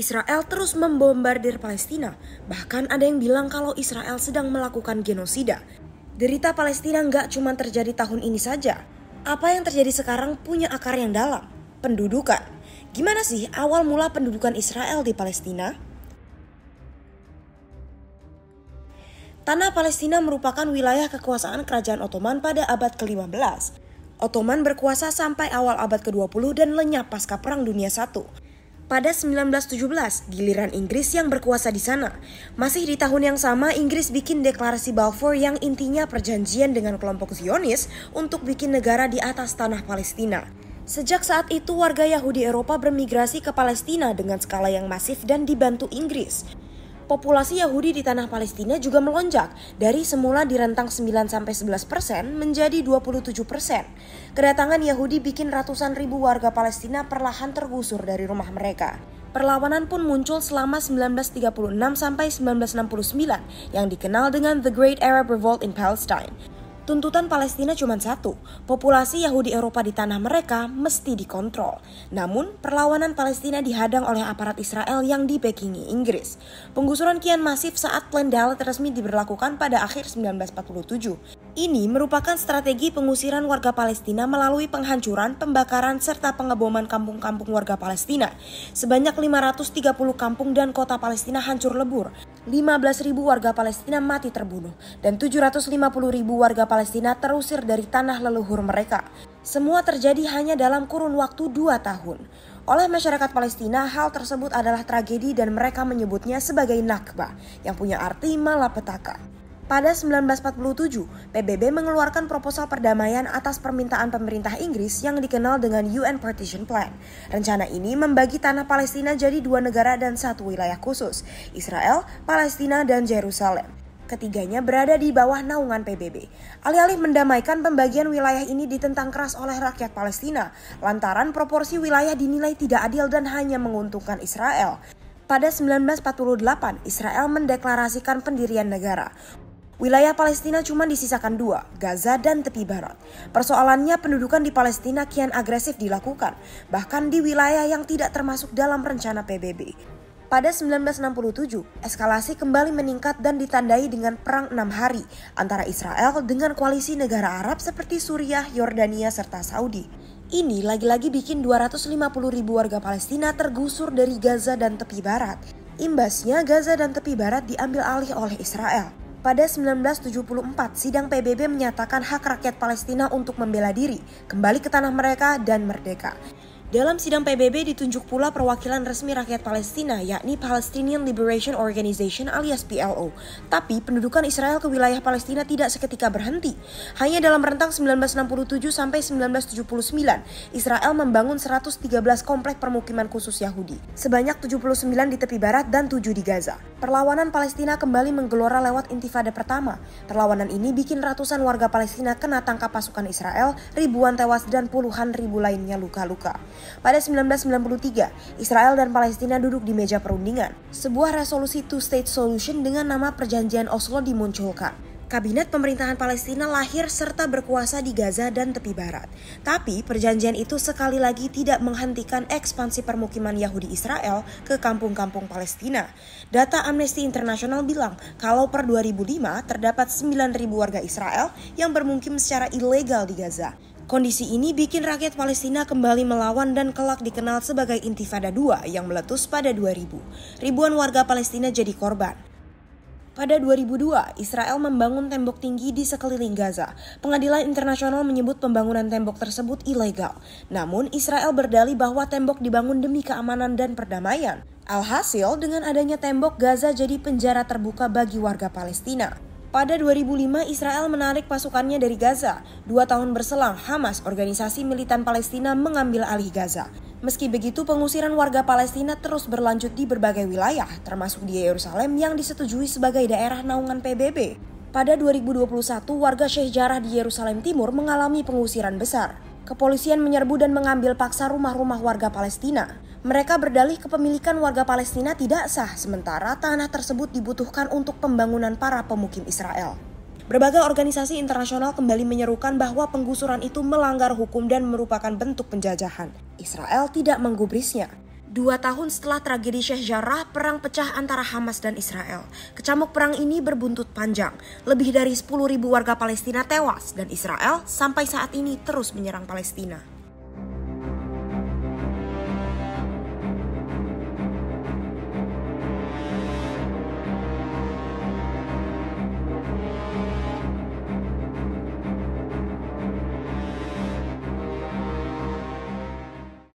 Israel terus membombardir Palestina. Bahkan ada yang bilang kalau Israel sedang melakukan genosida. Derita Palestina nggak cuma terjadi tahun ini saja. Apa yang terjadi sekarang punya akar yang dalam. Pendudukan. Gimana sih awal mula pendudukan Israel di Palestina? Tanah Palestina merupakan wilayah kekuasaan Kerajaan Ottoman pada abad ke-15. Ottoman berkuasa sampai awal abad ke-20 dan lenyap pasca Perang Dunia I pada 1917, giliran Inggris yang berkuasa di sana. Masih di tahun yang sama, Inggris bikin deklarasi Balfour yang intinya perjanjian dengan kelompok Zionis untuk bikin negara di atas tanah Palestina. Sejak saat itu, warga Yahudi Eropa bermigrasi ke Palestina dengan skala yang masif dan dibantu Inggris populasi Yahudi di tanah Palestina juga melonjak dari semula di rentang 9-11% menjadi 27%. Kedatangan Yahudi bikin ratusan ribu warga Palestina perlahan tergusur dari rumah mereka. Perlawanan pun muncul selama 1936 sampai 1969 yang dikenal dengan The Great Arab Revolt in Palestine. Tuntutan Palestina cuma satu, populasi Yahudi Eropa di tanah mereka mesti dikontrol. Namun, perlawanan Palestina dihadang oleh aparat Israel yang dibekingi Inggris. Penggusuran kian masif saat plan Dalet resmi diberlakukan pada akhir 1947. Ini merupakan strategi pengusiran warga Palestina melalui penghancuran, pembakaran, serta pengeboman kampung-kampung warga Palestina. Sebanyak 530 kampung dan kota Palestina hancur lebur. 15.000 warga Palestina mati terbunuh dan 750.000 warga Palestina terusir dari tanah leluhur mereka. Semua terjadi hanya dalam kurun waktu 2 tahun. Oleh masyarakat Palestina, hal tersebut adalah tragedi dan mereka menyebutnya sebagai Nakba, yang punya arti malapetaka. Pada 1947, PBB mengeluarkan proposal perdamaian atas permintaan pemerintah Inggris yang dikenal dengan UN Partition Plan. Rencana ini membagi tanah Palestina jadi dua negara dan satu wilayah khusus, Israel, Palestina, dan Jerusalem ketiganya berada di bawah naungan PBB. Alih-alih mendamaikan pembagian wilayah ini ditentang keras oleh rakyat Palestina, lantaran proporsi wilayah dinilai tidak adil dan hanya menguntungkan Israel. Pada 1948, Israel mendeklarasikan pendirian negara. Wilayah Palestina cuma disisakan dua, Gaza dan tepi barat. Persoalannya pendudukan di Palestina kian agresif dilakukan, bahkan di wilayah yang tidak termasuk dalam rencana PBB. Pada 1967, eskalasi kembali meningkat dan ditandai dengan Perang Enam Hari antara Israel dengan koalisi negara Arab seperti Suriah, Yordania, serta Saudi. Ini lagi-lagi bikin 250 ribu warga Palestina tergusur dari Gaza dan tepi barat. Imbasnya Gaza dan tepi barat diambil alih oleh Israel. Pada 1974, sidang PBB menyatakan hak rakyat Palestina untuk membela diri, kembali ke tanah mereka, dan merdeka. Dalam sidang PBB ditunjuk pula perwakilan resmi rakyat Palestina yakni Palestinian Liberation Organization alias PLO. Tapi pendudukan Israel ke wilayah Palestina tidak seketika berhenti. Hanya dalam rentang 1967 sampai 1979, Israel membangun 113 kompleks permukiman khusus Yahudi, sebanyak 79 di tepi barat dan 7 di Gaza. Perlawanan Palestina kembali menggelora lewat intifada pertama. Perlawanan ini bikin ratusan warga Palestina kena tangkap pasukan Israel, ribuan tewas dan puluhan ribu lainnya luka-luka. Pada 1993, Israel dan Palestina duduk di meja perundingan. Sebuah resolusi two-state solution dengan nama Perjanjian Oslo dimunculkan. Kabinet pemerintahan Palestina lahir serta berkuasa di Gaza dan tepi barat. Tapi perjanjian itu sekali lagi tidak menghentikan ekspansi permukiman Yahudi Israel ke kampung-kampung Palestina. Data Amnesty International bilang kalau per 2005 terdapat 9.000 warga Israel yang bermukim secara ilegal di Gaza. Kondisi ini bikin rakyat Palestina kembali melawan dan kelak dikenal sebagai Intifada II yang meletus pada 2000. Ribuan warga Palestina jadi korban. Pada 2002, Israel membangun tembok tinggi di sekeliling Gaza. Pengadilan internasional menyebut pembangunan tembok tersebut ilegal. Namun, Israel berdalih bahwa tembok dibangun demi keamanan dan perdamaian. Alhasil, dengan adanya tembok Gaza jadi penjara terbuka bagi warga Palestina. Pada 2005, Israel menarik pasukannya dari Gaza. Dua tahun berselang, Hamas, organisasi militan Palestina, mengambil alih Gaza. Meski begitu, pengusiran warga Palestina terus berlanjut di berbagai wilayah, termasuk di Yerusalem yang disetujui sebagai daerah naungan PBB. Pada 2021, warga Sheikh Jarrah di Yerusalem Timur mengalami pengusiran besar. Kepolisian menyerbu dan mengambil paksa rumah-rumah warga Palestina mereka berdalih kepemilikan warga Palestina tidak sah sementara tanah tersebut dibutuhkan untuk pembangunan para pemukim Israel. Berbagai organisasi internasional kembali menyerukan bahwa penggusuran itu melanggar hukum dan merupakan bentuk penjajahan. Israel tidak menggubrisnya. Dua tahun setelah tragedi Sheikh Jarrah, perang pecah antara Hamas dan Israel. Kecamuk perang ini berbuntut panjang. Lebih dari 10.000 warga Palestina tewas dan Israel sampai saat ini terus menyerang Palestina.